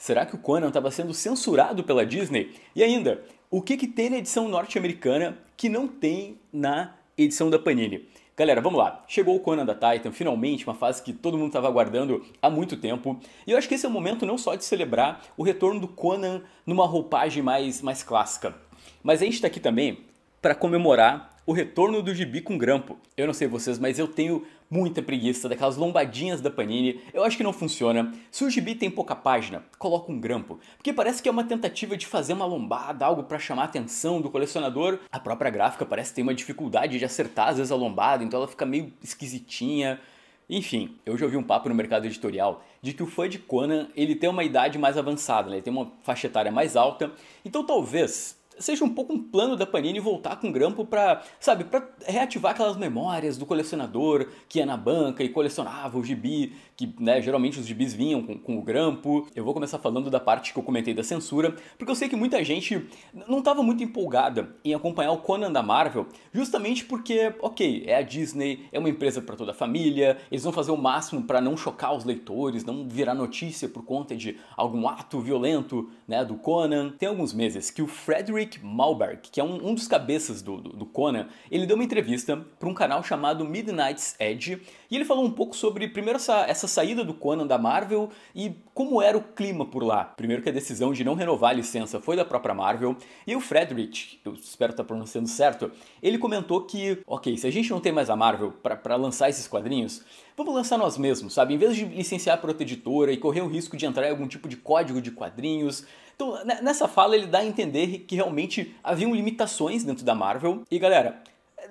Será que o Conan estava sendo censurado pela Disney? E ainda, o que, que tem na edição norte-americana que não tem na edição da Panini? Galera, vamos lá. Chegou o Conan da Titan, finalmente, uma fase que todo mundo estava aguardando há muito tempo. E eu acho que esse é o momento não só de celebrar o retorno do Conan numa roupagem mais, mais clássica, mas a gente está aqui também para comemorar o Retorno do Gibi com Grampo. Eu não sei vocês, mas eu tenho muita preguiça daquelas lombadinhas da Panini. Eu acho que não funciona. Se o gibi tem pouca página, coloca um grampo, porque parece que é uma tentativa de fazer uma lombada, algo para chamar a atenção do colecionador. A própria gráfica parece ter uma dificuldade de acertar às vezes a lombada, então ela fica meio esquisitinha. Enfim, eu já ouvi um papo no mercado editorial de que o fã de Conan ele tem uma idade mais avançada, né? ele tem uma faixa etária mais alta, então talvez seja um pouco um plano da Panini voltar com grampo para, sabe, para reativar aquelas memórias do colecionador que ia na banca e colecionava o gibi, que né, geralmente os gibis vinham com, com, o grampo. Eu vou começar falando da parte que eu comentei da censura, porque eu sei que muita gente não estava muito empolgada em acompanhar o Conan da Marvel, justamente porque, ok, é a Disney, é uma empresa para toda a família, eles vão fazer o máximo para não chocar os leitores, não virar notícia por conta de algum ato violento, né, do Conan. Tem alguns meses que o Frederick Rick Malberg, que é um, um dos cabeças do, do, do, Conan, ele deu uma entrevista para um canal chamado Midnight's Edge e ele falou um pouco sobre, primeiro, essa, essa saída do Conan da Marvel e como era o clima por lá. Primeiro que a decisão de não renovar a licença foi da própria Marvel e o Frederick, eu espero estar tá pronunciando certo, ele comentou que, ok, se a gente não tem mais a Marvel para lançar esses quadrinhos, vamos lançar nós mesmos, sabe? Em vez de licenciar para outra editora e correr o risco de entrar em algum tipo de código de quadrinhos, então, nessa fala ele dá a entender que realmente haviam limitações dentro da Marvel. E galera,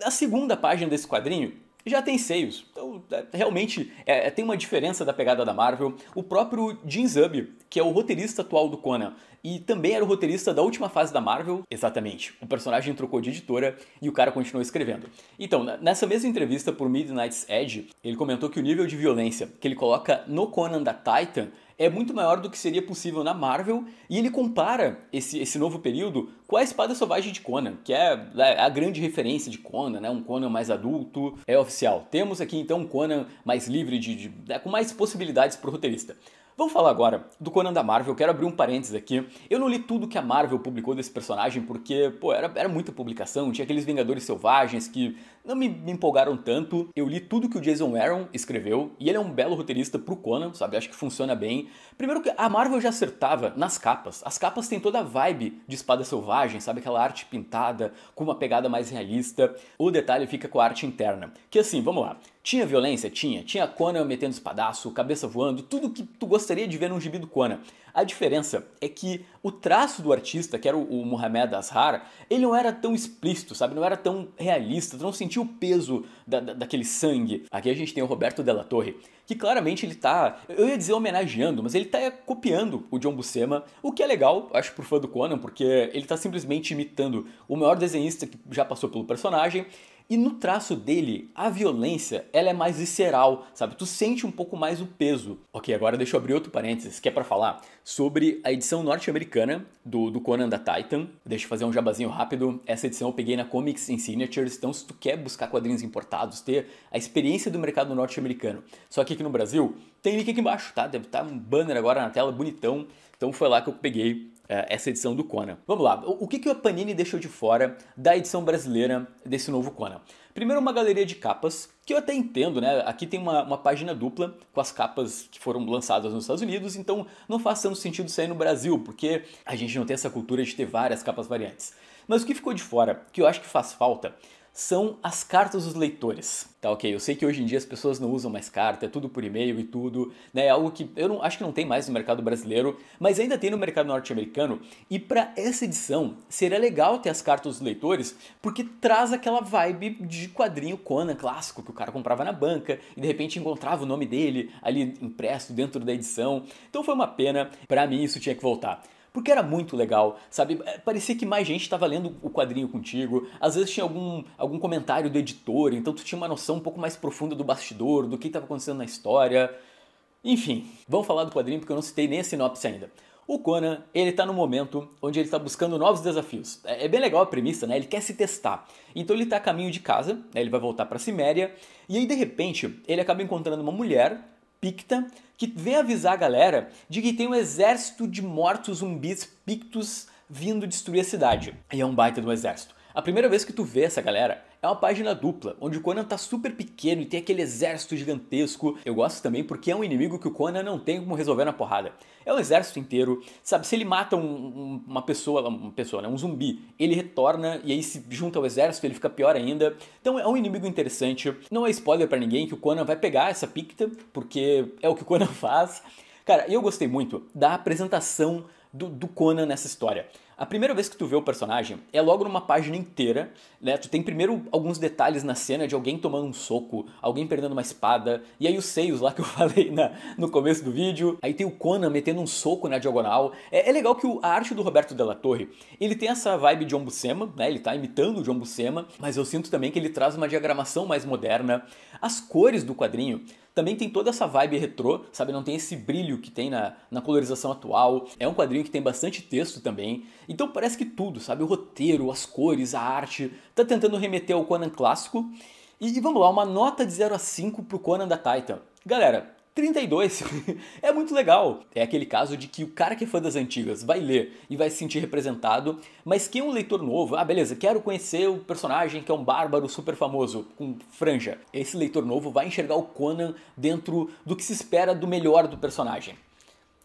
na segunda página desse quadrinho já tem seios. Então, é, realmente é, tem uma diferença da pegada da Marvel. O próprio Jim Zub, que é o roteirista atual do Conan, e também era o roteirista da última fase da Marvel, exatamente. O personagem trocou de editora e o cara continuou escrevendo. Então, nessa mesma entrevista por Midnight's Edge, ele comentou que o nível de violência que ele coloca no Conan da Titan é muito maior do que seria possível na Marvel, e ele compara esse, esse novo período com a Espada Selvagem de Conan, que é, é a grande referência de Conan, né? um Conan mais adulto, é oficial. Temos aqui então um Conan mais livre, de, de, né? com mais possibilidades para o roteirista. Vamos falar agora do Conan da Marvel. quero abrir um parênteses aqui. Eu não li tudo que a Marvel publicou desse personagem porque, pô, era, era muita publicação. Tinha aqueles Vingadores Selvagens que não me, me empolgaram tanto. Eu li tudo que o Jason Aaron escreveu e ele é um belo roteirista pro Conan, sabe? Acho que funciona bem. Primeiro que a Marvel já acertava nas capas. As capas têm toda a vibe de Espada Selvagem, sabe? Aquela arte pintada com uma pegada mais realista. O detalhe fica com a arte interna. Que assim, vamos lá. Tinha violência? Tinha. Tinha Conan metendo espadaço, cabeça voando, tudo que tu gostaria de ver num gibi do Conan. A diferença é que o traço do artista, que era o, o Muhammad Azhar, ele não era tão explícito, sabe? Não era tão realista, tu não sentia sentir o peso da, da, daquele sangue. Aqui a gente tem o Roberto Della Torre, que claramente ele tá, eu ia dizer homenageando, mas ele tá copiando o John Buscema, o que é legal, acho, pro fã do Conan, porque ele tá simplesmente imitando o maior desenhista que já passou pelo personagem e no traço dele, a violência, ela é mais visceral, sabe? Tu sente um pouco mais o peso. Ok, agora deixa eu abrir outro parênteses, que é para falar sobre a edição norte-americana do, do Conan da Titan. Deixa eu fazer um jabazinho rápido. Essa edição eu peguei na Comics in Signatures, então se tu quer buscar quadrinhos importados, ter a experiência do mercado norte-americano. Só que aqui no Brasil, tem link aqui embaixo, tá? Deve estar tá um banner agora na tela, bonitão. Então foi lá que eu peguei eh, essa edição do Conan. Vamos lá, o que, que a Panini deixou de fora da edição brasileira desse novo Conan? Primeiro, uma galeria de capas, que eu até entendo, né? Aqui tem uma, uma página dupla com as capas que foram lançadas nos Estados Unidos, então não faz tanto sentido sair no Brasil, porque a gente não tem essa cultura de ter várias capas variantes. Mas o que ficou de fora, que eu acho que faz falta, são as cartas dos leitores. Tá ok, eu sei que hoje em dia as pessoas não usam mais carta, é tudo por e-mail e tudo, né? É algo que eu não, acho que não tem mais no mercado brasileiro, mas ainda tem no mercado norte-americano. E para essa edição, seria legal ter as cartas dos leitores, porque traz aquela vibe de quadrinho Conan clássico que o cara comprava na banca e de repente encontrava o nome dele ali impresso dentro da edição. Então foi uma pena, para mim isso tinha que voltar. Porque era muito legal, sabe? É, parecia que mais gente estava lendo o quadrinho contigo. Às vezes tinha algum, algum comentário do editor, então tu tinha uma noção um pouco mais profunda do bastidor, do que estava acontecendo na história. Enfim, vamos falar do quadrinho porque eu não citei nem a sinopse ainda. O Conan, ele tá no momento onde ele está buscando novos desafios. É, é bem legal a premissa, né? Ele quer se testar. Então ele tá a caminho de casa, né? ele vai voltar para Ciméria, e aí de repente ele acaba encontrando uma mulher Picta, que vem avisar a galera de que tem um exército de mortos zumbis pictos vindo destruir a cidade. E é um baita do exército. A primeira vez que tu vê essa galera é uma página dupla, onde o Conan tá super pequeno e tem aquele exército gigantesco. Eu gosto também porque é um inimigo que o Conan não tem como resolver na porrada. É um exército inteiro, sabe? Se ele mata um, um, uma pessoa, uma pessoa, né? um zumbi, ele retorna e aí se junta ao exército, ele fica pior ainda. Então é um inimigo interessante. Não é spoiler para ninguém que o Conan vai pegar essa picta, porque é o que o Conan faz. Cara, eu gostei muito da apresentação do, do Conan nessa história. A primeira vez que tu vê o personagem é logo numa página inteira, né? Tu tem primeiro alguns detalhes na cena de alguém tomando um soco, alguém perdendo uma espada, e aí os seios lá que eu falei na, no começo do vídeo. Aí tem o Conan metendo um soco na diagonal. É, é legal que o, a arte do Roberto Della Torre, ele tem essa vibe de John né? Ele tá imitando o John Buscema, mas eu sinto também que ele traz uma diagramação mais moderna. As cores do quadrinho também tem toda essa vibe retrô, sabe? Não tem esse brilho que tem na, na colorização atual. É um quadrinho que tem bastante texto também. Então parece que tudo, sabe? O roteiro, as cores, a arte, tá tentando remeter ao Conan clássico. E, e vamos lá, uma nota de 0 a 5 pro Conan da Titan. Galera, 32. é muito legal. É aquele caso de que o cara que é fã das antigas vai ler e vai se sentir representado, mas que é um leitor novo, ah, beleza, quero conhecer o personagem que é um bárbaro super famoso, com franja. Esse leitor novo vai enxergar o Conan dentro do que se espera do melhor do personagem.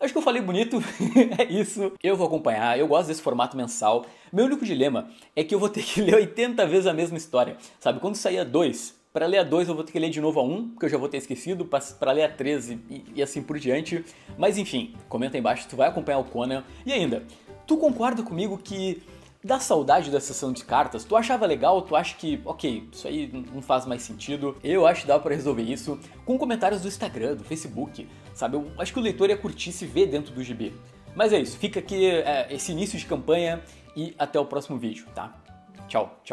Acho que eu falei bonito, é isso. Eu vou acompanhar, eu gosto desse formato mensal. Meu único dilema é que eu vou ter que ler 80 vezes a mesma história, sabe? Quando saía dois, para ler a 2 eu vou ter que ler de novo a 1, um, porque eu já vou ter esquecido, para ler a 13 e, e, assim por diante. Mas enfim, comenta aí embaixo, tu vai acompanhar o Conan. E ainda, tu concorda comigo que dá saudade da sessão de cartas? Tu achava legal? Tu acha que, ok, isso aí não faz mais sentido? Eu acho que dá para resolver isso com comentários do Instagram, do Facebook, sabe? Eu acho que o leitor ia curtir se ver dentro do GB. Mas é isso, fica aqui é, esse início de campanha e até o próximo vídeo, tá? Tchau, tchau.